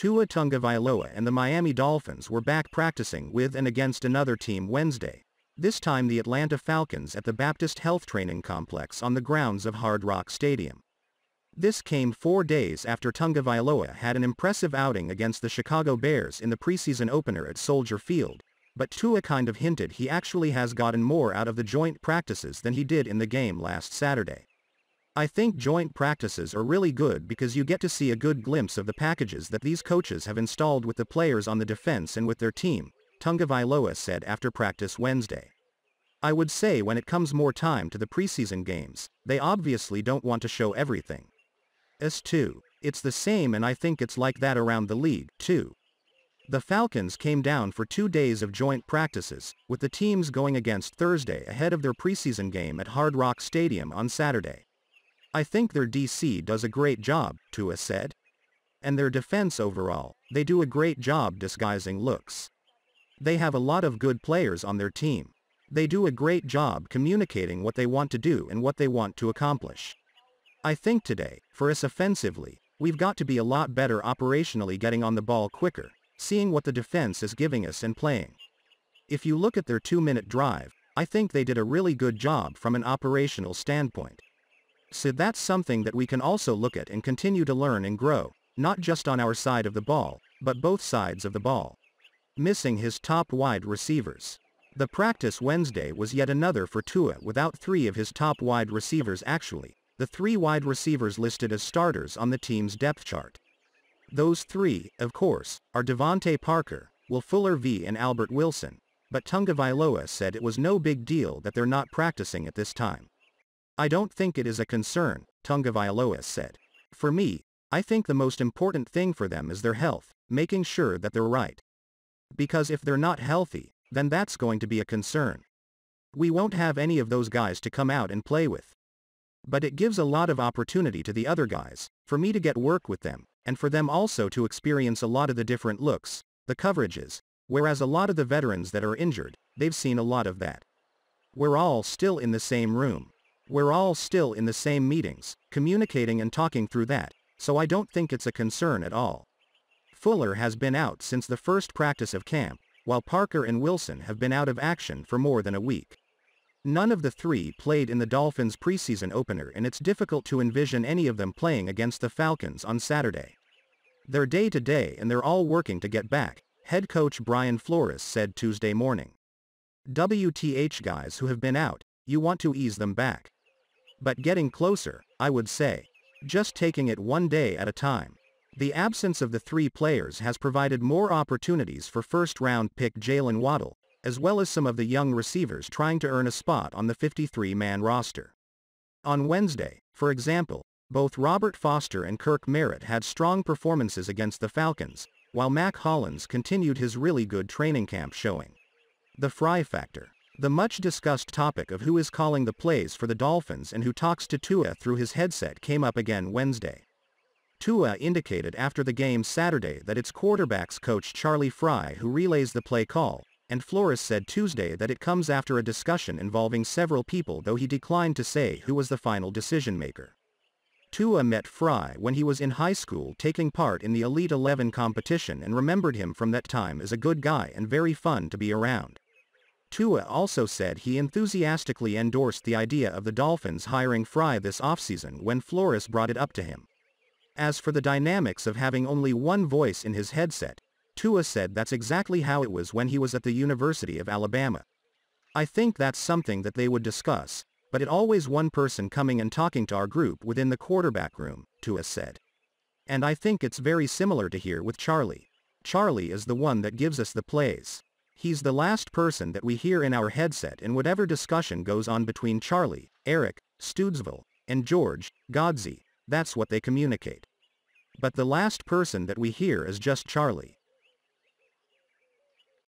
Tua Tungavailoa and the Miami Dolphins were back practicing with and against another team Wednesday, this time the Atlanta Falcons at the Baptist Health Training Complex on the grounds of Hard Rock Stadium. This came four days after Tungavailoa had an impressive outing against the Chicago Bears in the preseason opener at Soldier Field, but Tua kind of hinted he actually has gotten more out of the joint practices than he did in the game last Saturday. I think joint practices are really good because you get to see a good glimpse of the packages that these coaches have installed with the players on the defense and with their team, Tungavailoa said after practice Wednesday. I would say when it comes more time to the preseason games, they obviously don't want to show everything. S2. It's the same and I think it's like that around the league, too. The Falcons came down for two days of joint practices, with the teams going against Thursday ahead of their preseason game at Hard Rock Stadium on Saturday. I think their DC does a great job, Tua said. And their defense overall, they do a great job disguising looks. They have a lot of good players on their team. They do a great job communicating what they want to do and what they want to accomplish. I think today, for us offensively, we've got to be a lot better operationally getting on the ball quicker, seeing what the defense is giving us and playing. If you look at their two-minute drive, I think they did a really good job from an operational standpoint. So that's something that we can also look at and continue to learn and grow, not just on our side of the ball, but both sides of the ball. Missing his top wide receivers. The practice Wednesday was yet another for Tua without three of his top wide receivers actually, the three wide receivers listed as starters on the team's depth chart. Those three, of course, are Devontae Parker, Will Fuller V and Albert Wilson, but Tungavailoa said it was no big deal that they're not practicing at this time. I don't think it is a concern, Tungavailoa said. For me, I think the most important thing for them is their health, making sure that they're right. Because if they're not healthy, then that's going to be a concern. We won't have any of those guys to come out and play with. But it gives a lot of opportunity to the other guys, for me to get work with them, and for them also to experience a lot of the different looks, the coverages, whereas a lot of the veterans that are injured, they've seen a lot of that. We're all still in the same room. We're all still in the same meetings, communicating and talking through that, so I don't think it's a concern at all. Fuller has been out since the first practice of camp, while Parker and Wilson have been out of action for more than a week. None of the three played in the Dolphins' preseason opener and it's difficult to envision any of them playing against the Falcons on Saturday. They're day-to-day -day and they're all working to get back, head coach Brian Flores said Tuesday morning. WTH guys who have been out, you want to ease them back. But getting closer, I would say. Just taking it one day at a time. The absence of the three players has provided more opportunities for first-round pick Jalen Waddle, as well as some of the young receivers trying to earn a spot on the 53-man roster. On Wednesday, for example, both Robert Foster and Kirk Merritt had strong performances against the Falcons, while Mac Hollins continued his really good training camp showing. The Fry Factor the much-discussed topic of who is calling the plays for the Dolphins and who talks to Tua through his headset came up again Wednesday. Tua indicated after the game Saturday that it's quarterbacks coach Charlie Fry who relays the play call, and Flores said Tuesday that it comes after a discussion involving several people though he declined to say who was the final decision maker. Tua met Fry when he was in high school taking part in the Elite 11 competition and remembered him from that time as a good guy and very fun to be around. Tua also said he enthusiastically endorsed the idea of the Dolphins hiring Fry this offseason when Flores brought it up to him. As for the dynamics of having only one voice in his headset, Tua said that's exactly how it was when he was at the University of Alabama. I think that's something that they would discuss, but it always one person coming and talking to our group within the quarterback room, Tua said. And I think it's very similar to here with Charlie. Charlie is the one that gives us the plays. He's the last person that we hear in our headset in whatever discussion goes on between Charlie, Eric, Studesville, and George, Godsey, that's what they communicate. But the last person that we hear is just Charlie.